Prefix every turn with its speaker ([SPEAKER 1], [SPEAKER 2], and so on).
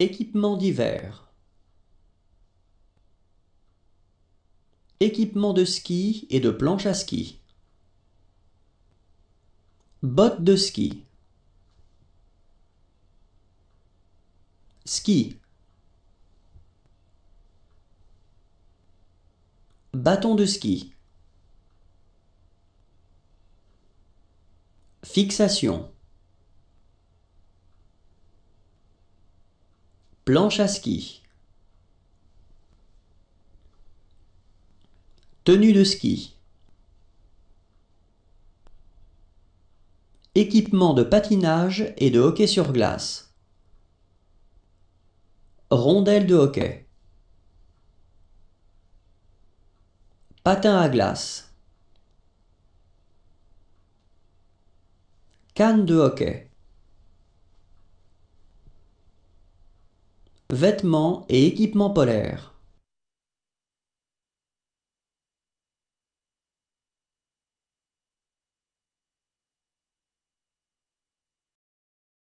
[SPEAKER 1] Équipement d'hiver. Équipement de ski et de planche à ski. Bottes de ski. Ski. Bâton de ski. Fixation. Blanche à ski. Tenue de ski. Équipement de patinage et de hockey sur glace. Rondelle de hockey. Patin à glace. Canne de hockey. vêtements et équipements polaires